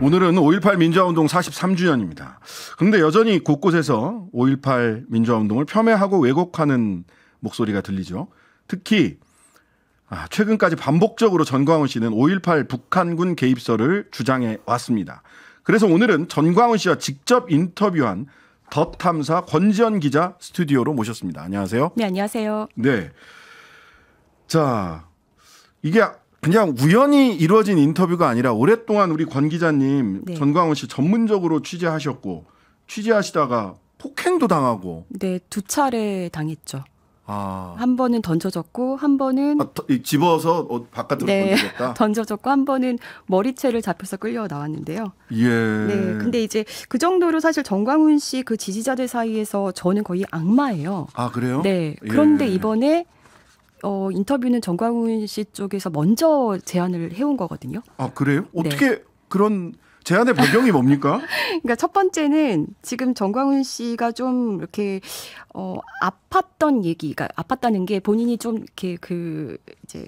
오늘은 5.18 민주화운동 43주년입니다. 그런데 여전히 곳곳에서 5.18 민주화운동을 폄훼하고 왜곡하는 목소리가 들리죠. 특히 아, 최근까지 반복적으로 전광훈 씨는 5.18 북한군 개입설을 주장해 왔습니다. 그래서 오늘은 전광훈 씨와 직접 인터뷰한 덧 탐사 권지현 기자 스튜디오로 모셨습니다. 안녕하세요. 네, 안녕하세요. 네. 자, 이게 그냥 우연히 이루어진 인터뷰가 아니라 오랫동안 우리 권 기자님 네. 전광훈 씨 전문적으로 취재하셨고 취재하시다가 폭행도 당하고 네 두 차례 당했죠. 아. 한 번은 던져졌고 한 번은 아, 집어서 어, 바깥으로 네, 던져졌다. 던져졌고 한 번은 머리채를 잡혀서 끌려 나왔는데요. 예. 네. 근데 이제 그 정도로 사실 정광훈 씨 그 지지자들 사이에서 저는 거의 악마예요. 아 그래요? 네. 그런데 예. 이번에 어, 인터뷰는 정광훈 씨 쪽에서 먼저 제안을 해온 거거든요. 아 그래요? 네. 어떻게 네. 그런 제안의 배경이 뭡니까? 그러니까 첫 번째는 지금 정광훈 씨가 좀 이렇게 어 아팠던 얘기가 그러니까 아팠다는 게 본인이 좀 이렇게 그 이제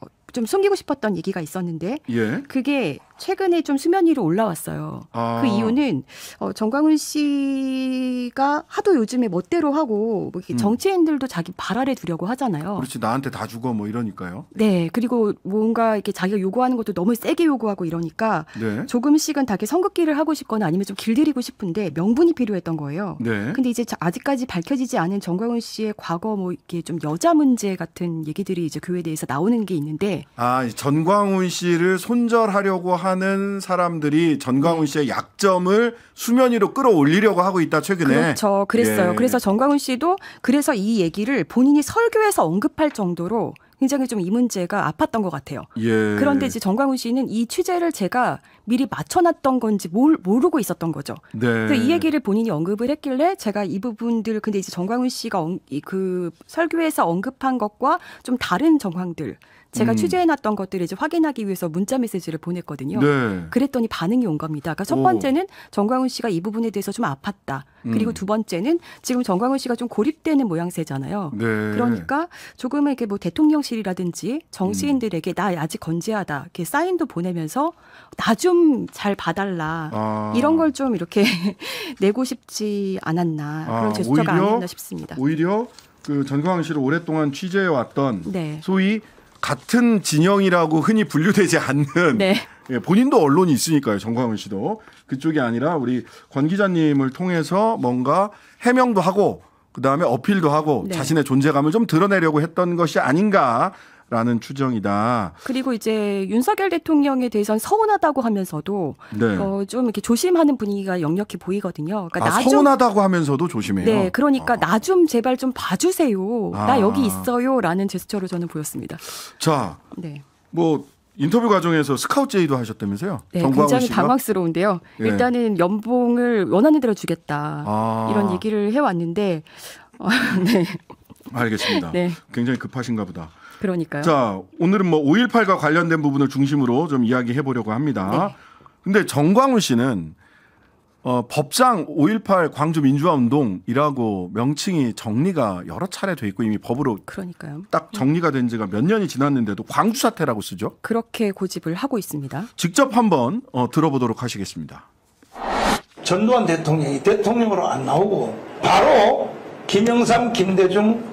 어, 좀 숨기고 싶었던 얘기가 있었는데 예. 그게 최근에 좀 수면 위로 올라왔어요. 아. 그 이유는 어, 정광훈 씨가 하도 요즘에 멋대로 하고 뭐 이렇게 음. 정치인들도 자기 발 아래 두려고 하잖아요. 그렇지 나한테 다 죽어 뭐 이러니까요. 네 그리고 뭔가 이렇게 자기가 요구하는 것도 너무 세게 요구하고 이러니까 네. 조금씩은 다기 성급기를 하고 싶거나 아니면 좀 길들이고 싶은데 명분이 필요했던 거예요. 네. 근데 이제 아직까지 밝혀지지 않은 정광훈 씨의 과거 뭐 이게 렇좀 여자 문제 같은 얘기들이 이제 교회에 대해서 나오는 게 있는데 아 전광훈 씨를 손절하려고 한 하는 사람들이 전광훈 네. 씨의 약점을 수면 위로 끌어올리려고 하고 있다 최근에. 그렇죠. 그랬어요. 예. 그래서 전광훈 씨도 그래서 이 얘기를 본인이 설교에서 언급할 정도로 굉장히 좀 이 문제가 아팠던 것 같아요. 예. 그런데 이제 정광훈 씨는 이 취재를 제가 미리 맞춰놨던 건지 몰, 모르고 있었던 거죠. 네. 이 얘기를 본인이 언급을 했길래 제가 이 부분들 근데 이제 정광훈 씨가 그 설교에서 언급한 것과 좀 다른 정황들 제가 음. 취재해놨던 것들을 이제 확인하기 위해서 문자 메시지를 보냈거든요. 네. 그랬더니 반응이 온 겁니다. 그러니까 첫 번째는 정광훈 씨가 이 부분에 대해서 좀 아팠다. 그리고 음. 두 번째는 지금 정광훈 씨가 좀 고립되는 모양새잖아요. 네. 그러니까 조금은 이게 뭐 대통령실이라든지 정치인들에게 음. 나 아직 건재하다 이렇게 사인도 보내면서 나 좀 잘 봐달라 아. 이런 걸 좀 이렇게 내고 싶지 않았나 아, 그런 아, 제스처가 오히려, 아니었나 싶습니다. 오히려 그 전광훈 씨를 오랫동안 취재해 왔던 네. 소위 같은 진영이라고 흔히 분류되지 않는 네. 예, 본인도 언론이 있으니까요. 정광훈 씨도 그쪽이 아니라 우리 권 기자님을 통해서 뭔가 해명도 하고 그다음에 어필도 하고 네. 자신의 존재감을 좀 드러내려고 했던 것이 아닌가 라는 추정이다. 그리고 이제 윤석열 대통령에 대해서는 서운하다고 하면서도 네. 어, 좀 이렇게 조심하는 분위기가 역력히 보이거든요. 그러니까 아, 나 좀, 서운하다고 하면서도 조심해요. 네, 그러니까 어. 아. 나좀 제발 좀 봐주세요. 아. 나 여기 있어요라는 제스처로 저는 보였습니다. 자, 네, 뭐. 인터뷰 과정에서 스카웃 제의도 하셨다면서요? 네, 굉장히 씨가? 당황스러운데요. 예. 일단은 연봉을 원하는 대로 주겠다 아. 이런 얘기를 해왔는데 어, 네. 알겠습니다. 네. 굉장히 급하신가 보다. 그러니까요. 자, 오늘은 뭐 5.18과 관련된 부분을 중심으로 좀 이야기해 보려고 합니다. 네. 근데 정광훈 씨는 어, 법상 5.18 광주 민주화 운동이라고 명칭이 정리가 여러 차례 돼 있고 이미 법으로 그러니까요. 딱 네. 정리가 된 지가 몇 년이 지났는데도 광주 사태라고 쓰죠. 그렇게 고집을 하고 있습니다. 직접 한번 어, 들어보도록 하시겠습니다. 전두환 대통령이 대통령으로 안 나오고 바로 김영삼, 김대중,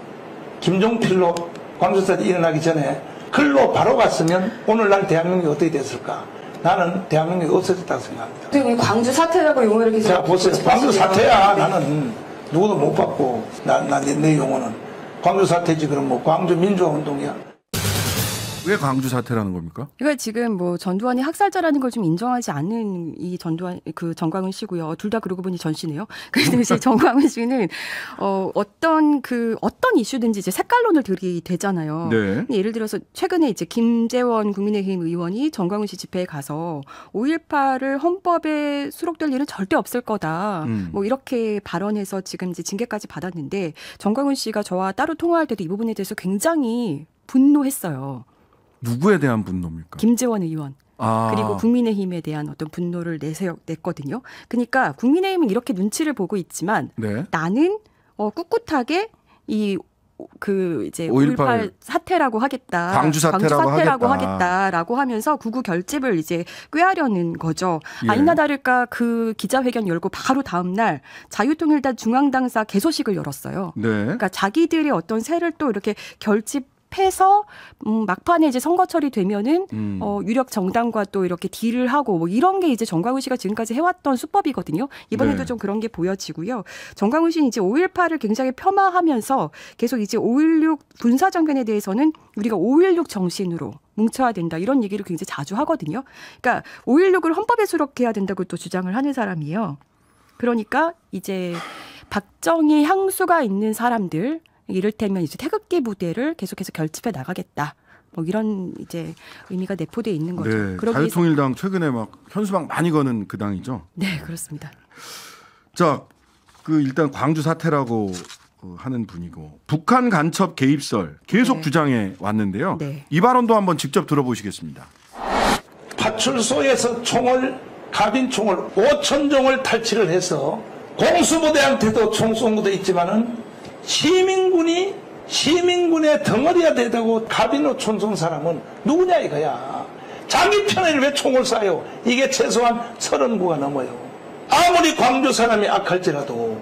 김종필로 광주사태 일어나기 전에 글로 바로 갔으면 오늘날 대한민국이 어떻게 됐을까? 나는 대한민국이 없어졌다고 생각합니다. 어떻 광주 사태라고 용어를 이렇게 제가 보세요. 광주 사태야 네. 나는 누구도 못봤고 나내내 용어는 광주 사태지 그럼 뭐 광주 민주화 운동이야. 왜 광주 사태라는 겁니까? 이러 지금 뭐 전두환이 학살자라는 걸 좀 인정하지 않는 이 전두환 그 정광훈 씨고요. 둘 다 그러고 보니 전 씨네요. 그래서 이제 음. 정광훈 씨는 어 어떤 그 어떤 이슈든지 이제 색깔론을 들이 되잖아요. 네. 예를 들어서 최근에 이제 김재원 국민의힘 의원이 정광훈 씨 집회에 가서 5.18을 헌법에 수록될 일은 절대 없을 거다. 음. 뭐 이렇게 발언해서 지금 이제 징계까지 받았는데 정광훈 씨가 저와 따로 통화할 때도 이 부분에 대해서 굉장히 분노했어요. 누구에 대한 분노입니까? 김재원 의원. 아. 그리고 국민의힘에 대한 어떤 분노를 내세요, 냈거든요. 그러니까 국민의힘은 이렇게 눈치를 보고 있지만 네. 나는 어, 꿋꿋하게 이 그 이제 5.18 사태라고 하겠다. 광주 사태라고, 광주 사태라고 하겠다. 라고 하면서 구구 결집을 이제 꾀하려는 거죠. 예. 아니나 다를까 그 기자회견 열고 바로 다음 날 자유통일당 중앙당사 개소식을 열었어요. 네. 그러니까 자기들이 어떤 세를 또 이렇게 결집 합해서 음, 막판에 이제 선거철이 되면은 음. 어, 유력 정당과 또 이렇게 딜을 하고 뭐 이런 게 이제 정광훈 씨가 지금까지 해왔던 수법이거든요. 이번에도 네. 좀 그런 게 보여지고요. 정광훈 씨는 이제 5.18을 굉장히 폄하하면서 계속 이제 5.16 군사 정변에 대해서는 우리가 5.16 정신으로 뭉쳐야 된다 이런 얘기를 굉장히 자주 하거든요. 그러니까 5.16을 헌법에 수록해야 된다고 또 주장을 하는 사람이에요. 그러니까 이제 박정희 향수가 있는 사람들 이를테면 이제 태극기 부대를 계속해서 결집해 나가겠다. 뭐 이런 이제 의미가 내포돼 있는 거죠. 네, 자유통일당 최근에 막 현수막 많이 거는 그 당이죠. 네, 그렇습니다. 자, 그 일단 광주 사태라고 하는 분이고 북한 간첩 개입설 계속 네. 주장해 왔는데요. 네. 이 발언도 한번 직접 들어보시겠습니다. 파출소에서 총을 가빈 총을 5천 종을 탈취를 해서 공수부대한테도 총쏜 것도 있지만은 시민군이 시민군의 덩어리가 되다고 가비노 촌선 사람은 누구냐 이거야. 자기 편에 왜 총을 쏴요? 이게 최소한 39가 넘어요. 아무리 광주 사람이 악할지라도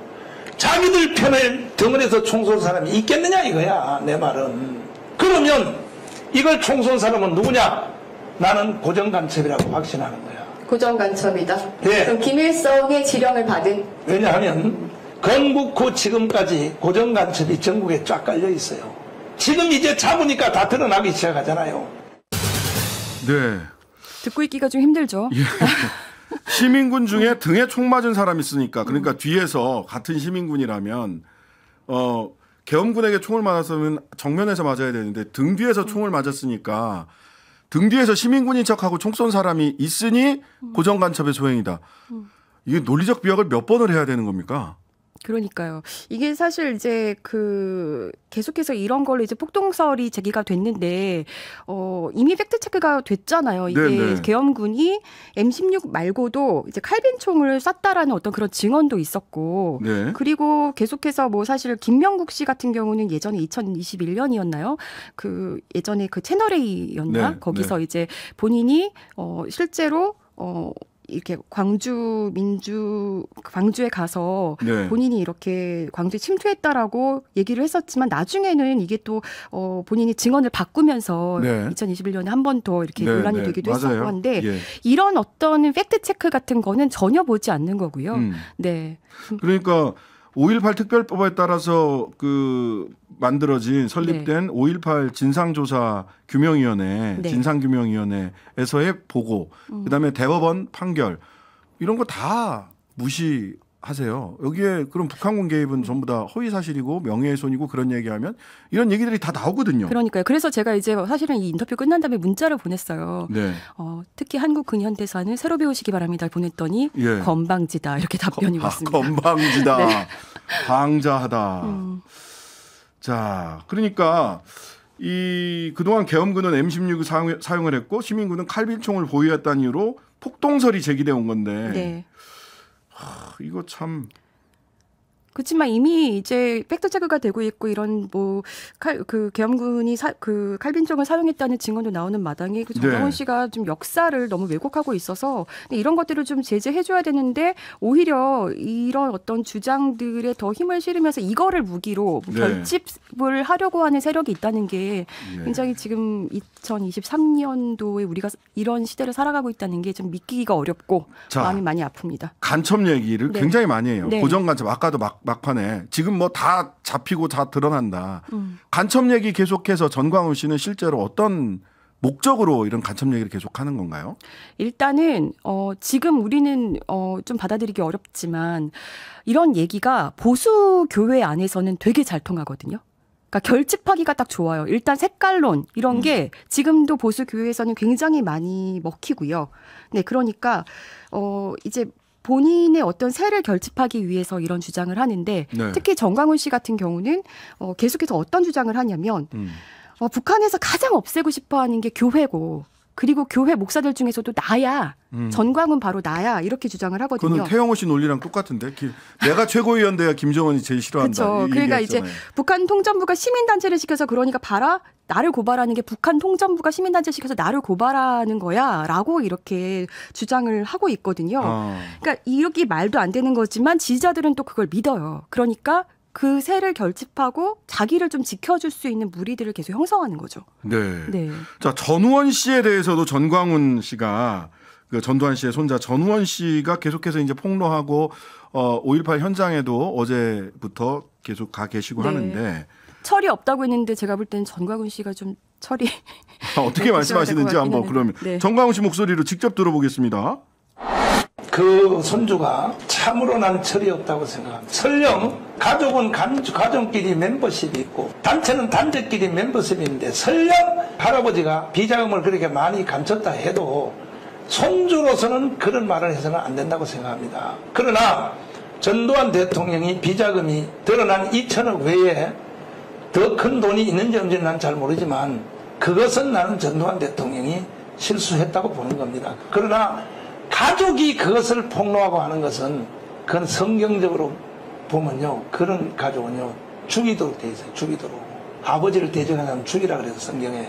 자기들 편을 덩어리에서 총쏜 사람이 있겠느냐 이거야 내 말은. 그러면 이걸 총쏜 사람은 누구냐? 나는 고정간첩이라고 확신하는 거야. 고정간첩이다. 네. 그럼 김일성의 지령을 받은? 왜냐하면 건국 후 지금까지 고정간첩이 전국에 쫙 깔려 있어요. 지금 이제 잡으니까 다 드러나기 시작하잖아요. 네. 듣고 있기가 좀 힘들죠. 예. 시민군 중에 등에 총 맞은 사람이 있으니까 그러니까 음. 뒤에서 같은 시민군이라면 어 계엄군에게 총을 맞았으면 정면에서 맞아야 되는데 등 뒤에서 음. 총을 맞았으니까 등 뒤에서 시민군인 척하고 총 쏜 사람이 있으니 음. 고정 간첩의 소행이다. 음. 이게 논리적 비약을 몇 번을 해야 되는 겁니까? 그러니까요. 이게 사실 이제 그 계속해서 이런 걸로 이제 폭동설이 제기가 됐는데 어 이미 팩트 체크가 됐잖아요. 이게 네네. 네. 계엄군이 M16 말고도 이제 칼빈 총을 쐈다라는 어떤 그런 증언도 있었고 네. 그리고 계속해서 뭐 사실 김명국 씨 같은 경우는 예전에 2021년이었나요? 그 예전에 그 채널 A였나? 네. 거기서 네. 이제 본인이 어 실제로 어 이렇게 광주 민주 그 광주에 가서 네. 본인이 이렇게 광주에 침투했다라고 얘기를 했었지만 나중에는 이게 또 어, 본인이 증언을 바꾸면서 네. 2021년에 한 번 더 이렇게 네, 논란이 네. 되기도 맞아요. 했었고 한데 예. 이런 어떤 팩트 체크 같은 거는 전혀 보지 않는 거고요. 음. 네. 그러니까 5.18 특별법에 따라서 그 만들어진 설립된 네. 5.18 진상조사 규명위원회, 네. 진상규명위원회에서의 보고, 음. 그다음에 대법원 판결 이런 거 다 무시 하세요. 여기에 그럼 북한군 개입은 전부 다 허위 사실이고 명예훼손이고 그런 얘기하면 이런 얘기들이 다 나오거든요. 그러니까요. 그래서 제가 이제 사실은 이 인터뷰 끝난 다음에 문자를 보냈어요. 네. 어, 특히 한국 근현대사는 새로 배우시기 바랍니다. 보냈더니 예. 건방지다 이렇게 답변이 거, 아, 왔습니다. 아, 건방지다, 방자하다. 네. 음. 자, 그러니까 이 그동안 계엄군은 M16을 사용, 사용을 했고 시민군은 칼빈총을 보유했다는 이유로 폭동설이 제기돼 온 건데. 네. 이거 참 그렇지만 이미 이제 팩트 체크가 되고 있고 이런 뭐칼그 계엄군이 그칼빈총을 사용했다는 증언도 나오는 마당에 그 정경훈 네. 씨가 좀 역사를 너무 왜곡하고 있어서 이런 것들을 좀 제재해 줘야 되는데 오히려 이런 어떤 주장들에 더 힘을 실으면서 이거를 무기로 뭐 네. 결집을 하려고 하는 세력이 있다는 게 네. 굉장히 지금 2023년도에 우리가 이런 시대를 살아가고 있다는 게 좀 믿기가 기 어렵고 자, 마음이 많이 아픕니다. 간첩 얘기를 네. 굉장히 많이 해요. 고정 간첩 아까도 막 막판에 지금 뭐 다 잡히고 다 드러난다. 음. 간첩 얘기 계속해서 전광훈 씨는 실제로 어떤 목적으로 이런 간첩 얘기를 계속 하는 건가요? 일단은 어 지금 우리는 어좀 받아들이기 어렵지만 이런 얘기가 보수 교회 안에서는 되게 잘 통하거든요. 그러니까 결집하기가 딱 좋아요. 일단 색깔론 이런 음. 게 지금도 보수 교회에서는 굉장히 많이 먹히고요. 네, 그러니까 어 이제 본인의 어떤 세를 결집하기 위해서 이런 주장을 하는데 네. 특히 정광훈 씨 같은 경우는 어, 계속해서 어떤 주장을 하냐면 음. 어, 북한에서 가장 없애고 싶어 하는 게 교회고 그리고 교회 목사들 중에서도 나야 음. 전광훈 바로 나야 이렇게 주장을 하거든요. 그는 태영호 씨 논리랑 똑같은데 기, 내가 최고위원 돼야 김정은이 제일 싫어한다. 그렇죠. 그러니까 이제 북한 통전부가 시민단체를 시켜서 그러니까 봐라 나를 고발하는 게 북한 통전부가 시민단체 시켜서 나를 고발하는 거야라고 이렇게 주장을 하고 있거든요. 어. 그러니까 이렇게 말도 안 되는 거지만 지지자들은 또 그걸 믿어요. 그러니까 그 새를 결집하고 자기를 좀 지켜줄 수 있는 무리들을 계속 형성하는 거죠. 네. 네. 자 전우원 씨에 대해서도 전광훈 씨가 그 전두환 씨의 손자 전우원 씨가 계속해서 이제 폭로하고 어, 5.18 현장에도 어제부터 계속 가 계시고 네. 하는데 철이 없다고 했는데 제가 볼 때는 전광훈 씨가 좀 철이 아, 어떻게 네, 말씀하시는지 한번 그러면 네. 전광훈 씨 목소리로 직접 들어보겠습니다. 그 손주가 참으로 나 철이 없다고 생각합니다. 설령 가족은 가정끼리 멤버십이 있고 단체는 단체끼리 멤버십인데 설령 할아버지가 비자금을 그렇게 많이 감췄다 해도 손주로서는 그런 말을 해서는 안 된다고 생각합니다. 그러나 전두환 대통령이 비자금이 드러난 2천억 외에 더 큰 돈이 있는지 없는지 난잘 모르지만 그것은 나는 전두환 대통령이 실수했다고 보는 겁니다. 그러나 가족이 그것을 폭로하고 하는 것은 그건 성경적으로 보면요 그런 가족은요 죽이도록 돼 있어요 죽이도록 아버지를 대적하는 죽이라 그래서 성경에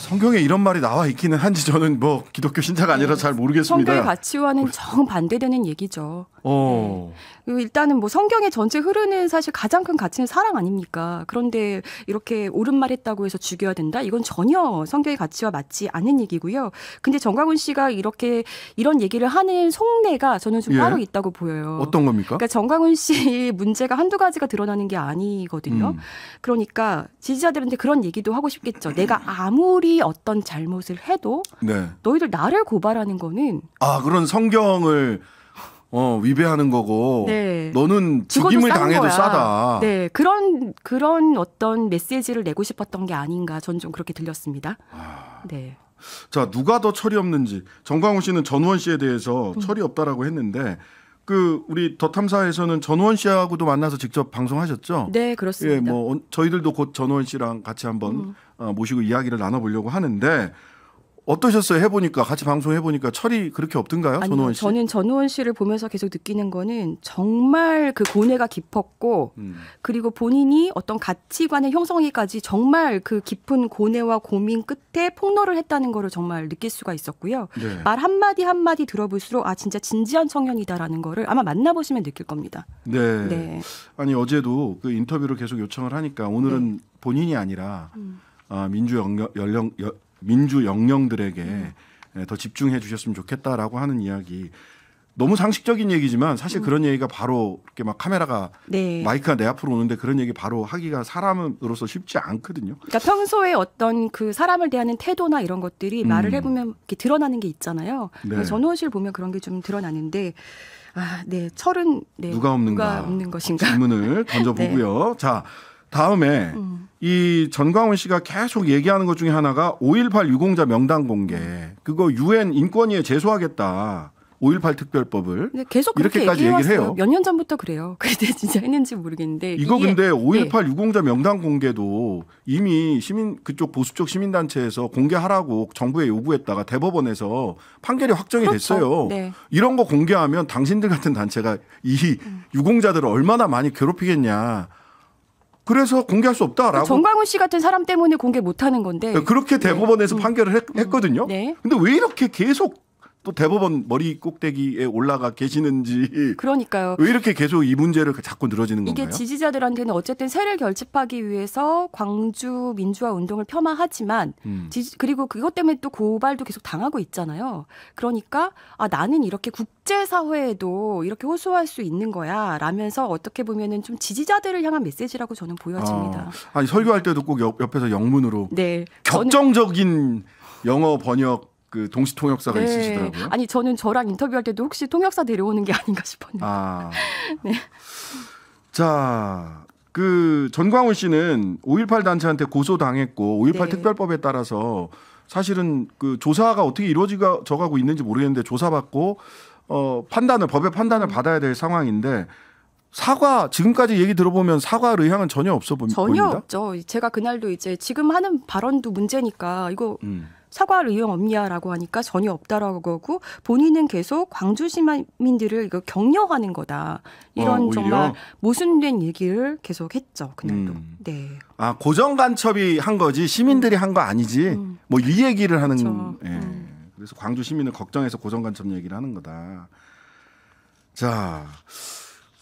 성경에 이런 말이 나와 있기는 한지 저는 뭐 기독교 신자가 아니라 네. 잘 모르겠습니다. 성경의 가치와는 정 반대되는 얘기죠. 어. 네. 일단은 뭐 성경의 전체 흐르는 사실 가장 큰 가치는 사랑 아닙니까? 그런데 이렇게 옳은 말 했다고 해서 죽여야 된다? 이건 전혀 성경의 가치와 맞지 않은 얘기고요. 근데 정광훈 씨가 이렇게 이런 얘기를 하는 속내가 저는 좀 예. 따로 있다고 보여요. 어떤 겁니까? 그러니까 정광훈 씨 문제가 한두 가지가 드러나는 게 아니거든요. 음. 그러니까 지지자들한테 그런 얘기도 하고 싶겠죠. 내가 아무리 어떤 잘못을 해도 네. 너희들 나를 고발하는 거는 아, 그런 성경을 어 위배하는 거고 네. 너는 죽임을 당해도 거야. 싸다. 네 그런 그런 어떤 메시지를 내고 싶었던 게 아닌가 전 좀 그렇게 들렸습니다. 아... 네. 자 누가 더 철이 없는지 정광훈 씨는 전원 씨에 대해서 음. 철이 없다라고 했는데 그 우리 더 탐사에서는 전원 씨하고도 만나서 직접 방송하셨죠? 네 그렇습니다. 예, 뭐 저희들도 곧 전원 씨랑 같이 한번 음. 어, 모시고 이야기를 나눠보려고 하는데 어떠셨어요? 해보니까 같이 방송해보니까 철이 그렇게 없던가요, 아니요, 전호원 씨? 저는 전우원 씨를 보면서 계속 느끼는 거는 정말 그 고뇌가 깊었고 음. 그리고 본인이 어떤 가치관의 형성이까지 정말 그 깊은 고뇌와 고민 끝에 폭로를 했다는 거를 정말 느낄 수가 있었고요. 네. 말 한마디 한마디 들어볼수록 아 진짜 진지한 청년이다라는 거를 아마 만나보시면 느낄 겁니다. 네. 네. 아니 어제도 그 인터뷰를 계속 요청을 하니까 오늘은 네. 본인이 아니라 음. 아, 민주 연령, 연령, 민주 영령들에게 음. 더 집중해 주셨으면 좋겠다라고 하는 이야기. 너무 상식적인 얘기지만 사실 음. 그런 얘기가 바로 이렇게 막 카메라가 네. 마이크가 내 앞으로 오는데 그런 얘기 바로 하기가 사람으로서 쉽지 않거든요. 그러니까 평소에 어떤 그 사람을 대하는 태도나 이런 것들이 음. 말을 해보면 이렇게 드러나는 게 있잖아요. 네. 전호실 보면 그런 게 좀 드러나는데 아, 네, 철은 네, 누가 없는가 누가 없는 것인가 질문을 던져보고요. 네. 자. 다음에 음. 이 전광훈 씨가 계속 얘기하는 것 중에 하나가 5.18 유공자 명단 공개 그거 유엔 인권위에 제소하겠다. 5.18 특별법을 네, 계속 이렇게까지 얘기를 해요. 몇 년 전부터 그래요. 그때 진짜 했는지 모르겠는데 이거 근데 5.18 네. 유공자 명단 공개도 이미 시민 그쪽 보수 쪽 시민 단체에서 공개하라고 정부에 요구했다가 대법원에서 판결이 확정이 그렇죠. 됐어요. 네. 이런 거 공개하면 당신들 같은 단체가 이 음. 유공자들을 얼마나 많이 괴롭히겠냐. 그래서 공개할 수 없다라고. 그러니까 정광훈 씨 같은 사람 때문에 공개 못하는 건데. 그렇게 대법원에서 음. 판결을 했, 거든요 음. 네. 근데 왜 이렇게 계속 또 대법원 머리 꼭대기에 올라가 계시는지 그러니까요. 왜 이렇게 계속 이 문제를 자꾸 늘어지는 건가요? 이게 지지자들한테는 어쨌든 세를 결집하기 위해서 광주 민주화 운동을 폄하하지만 음. 지지, 그리고 그것 때문에 또 고발도 계속 당하고 있잖아요. 그러니까 아 나는 이렇게 국제 사회에도 이렇게 호소할 수 있는 거야 라면서 어떻게 보면은 좀 지지자들을 향한 메시지라고 저는 보여집니다. 아, 니 설교할 때도 꼭 옆, 에서 영문으로 네. 격정적인 저는... 영어 번역 그 동시 통역사가 네. 있으시더라고요. 아니 저는 저랑 인터뷰할 때도 혹시 통역사 데려오는 게 아닌가 싶었는데. 아. 네. 자, 그 전광훈 씨는 5.18 단체한테 고소당했고 5.18 네. 특별법에 따라서 사실은 그 조사가 어떻게 이루어지가 고 있는지 모르겠는데 조사받고 어 판단을 법의 판단을 받아야 될 상황인데 사과 지금까지 얘기 들어보면 사과 의향은 전혀 없어 보입니다. 전혀 없죠. 제가 그날도 이제 지금 하는 발언도 문제니까 이거 음. 사과할 의향 없냐라고 하니까 전혀 없다라고 하고 본인은 계속 광주 시민들을 이거 격려하는 거다. 이런 어, 정말 모순된 얘기를 계속 했죠. 그날도. 음. 네. 아, 고정 간첩이 한 거지 시민들이 음. 한거 아니지. 음. 뭐이 얘기를 하는 그렇죠. 예. 음. 그래서 광주 시민을 걱정해서 고정 간첩 얘기를 하는 거다. 자.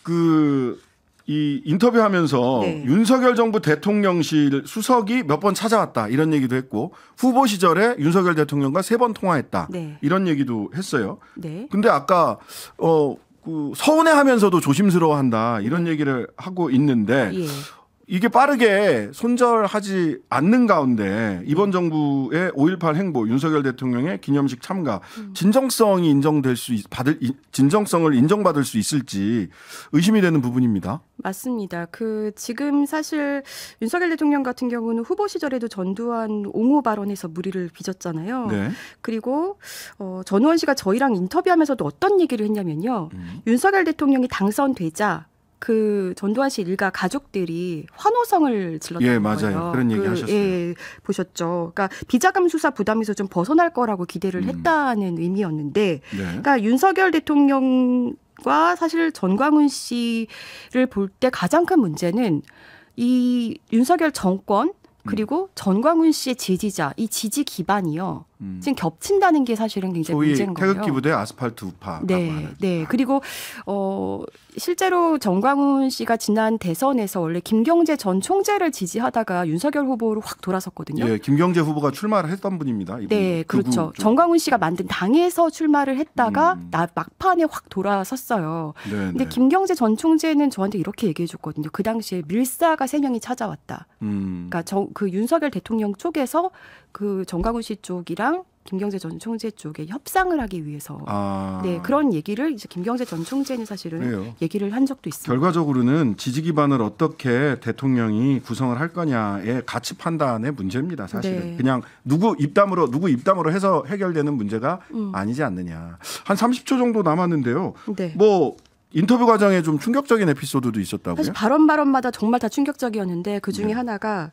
그이 인터뷰하면서 네. 윤석열 정부 대통령실 수석이 몇 번 찾아왔다 이런 얘기도 했고 후보 시절에 윤석열 대통령과 세 번 통화했다 네. 이런 얘기도 했어요. 네. 근데 아까 어, 그 서운해하면서도 조심스러워한다 이런 얘기를 하고 있는데 예. 이게 빠르게 손절하지 않는 가운데 이번 네. 정부의 5.18 행보 윤석열 대통령의 기념식 참가 음. 진정성이 인정될 수 있, 받을 진정성을 인정받을 수 있을지 의심이 되는 부분입니다. 맞습니다. 그 지금 사실 윤석열 대통령 같은 경우는 후보 시절에도 전두환 옹호 발언에서 무리를 빚었잖아요. 네. 그리고 어, 전우원 씨가 저희랑 인터뷰하면서도 어떤 얘기를 했냐면요. 음. 윤석열 대통령이 당선되자 그 전두환 씨 일가 가족들이 환호성을 질렀던 예, 맞아요. 거예요. 그런 얘기 그, 하셨어요. 예, 보셨죠. 그러니까 비자금 수사 부담에서 좀 벗어날 거라고 기대를 음. 했다는 의미였는데, 네. 그러니까 윤석열 대통령과 사실 전광훈 씨를 볼 때 가장 큰 문제는 이 윤석열 정권 음. 그리고 음. 전광훈 씨의 지지자 이 지지 기반이요. 음. 지금 겹친다는 게 사실은 굉장히 문제인 거예요. 태극기 부대 아스팔트 우파라고 네, 하는. 네. 아. 그리고 어 실제로 정광훈 씨가 지난 대선에서 원래 김경재 전 총재를 지지하다가 윤석열 후보로 확 돌아섰거든요. 예, 김경재 후보가 출마를 했던 분입니다. 네, 그 그렇죠. 정광훈 씨가 만든 당에서 출마를 했다가 음. 나, 막판에 확 돌아섰어요. 네, 근데 네. 김경재 전 총재는 저한테 이렇게 얘기해 줬거든요. 그 당시에 밀사가 세 명이 찾아왔다. 음. 그러니까 정, 그 윤석열 대통령 쪽에서 그 정광훈 씨 쪽이랑 김경재 전 총재 쪽에 협상을 하기 위해서 아. 네 그런 얘기를 이제 김경재 전 총재는 사실은 그래요. 얘기를 한 적도 있습니다. 결과적으로는 지지 기반을 어떻게 대통령이 구성을 할 거냐의 가치 판단의 문제입니다. 사실은 네. 그냥 누구 입담으로 누구 입담으로 해서 해결되는 문제가 음. 아니지 않느냐. 한 30초 정도 남았는데요. 네. 뭐 인터뷰 과정에 좀 충격적인 에피소드도 있었다고요? 사실 발언 발언마다 정말 다 충격적이었는데 그 중에 네. 하나가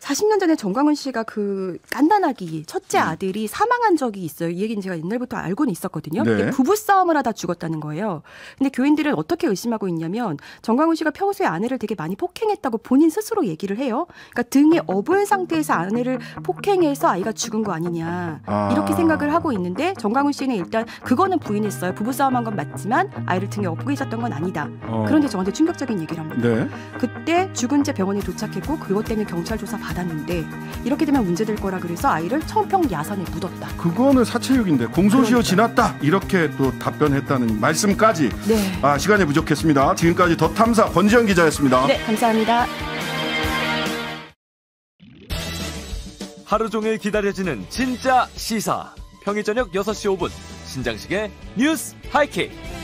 40년 전에 정광훈 씨가 그 깐난아기 첫째 네. 아들이 사망한 적이 있어요. 이 얘기는 제가 옛날부터 알고는 있었거든요. 네. 부부 싸움을 하다 죽었다는 거예요. 근데 교인들은 어떻게 의심하고 있냐면 정광훈 씨가 평소에 아내를 되게 많이 폭행했다고 본인 스스로 얘기를 해요. 그러니까 등이 업은 상태에서 아내를 폭행해서 아이가 죽은 거 아니냐 아. 이렇게 생각을 하고 있는데 정광훈 씨는 일단 그거는 부인했어요. 부부 싸움한 건 맞지만 아이를 등에 업고 있어 있었던 건 아니다. 어. 그런데 저한테 충격적인 얘기를 합니다. 네. 그때 죽은 채 병원에 도착했고 그것 때문에 경찰 조사 받았는데 이렇게 되면 문제될 거라 그래서 아이를 청평 야산에 묻었다. 그거는 사체육인데 공소시효 그러니까. 지났다 이렇게 또 답변했다는 말씀까지. 네. 아 시간이 부족했습니다. 지금까지 더 탐사 권지현 기자였습니다. 네 감사합니다. 하루 종일 기다려지는 진짜 시사. 평일 저녁 6시 5분 신장식의 뉴스 하이킥.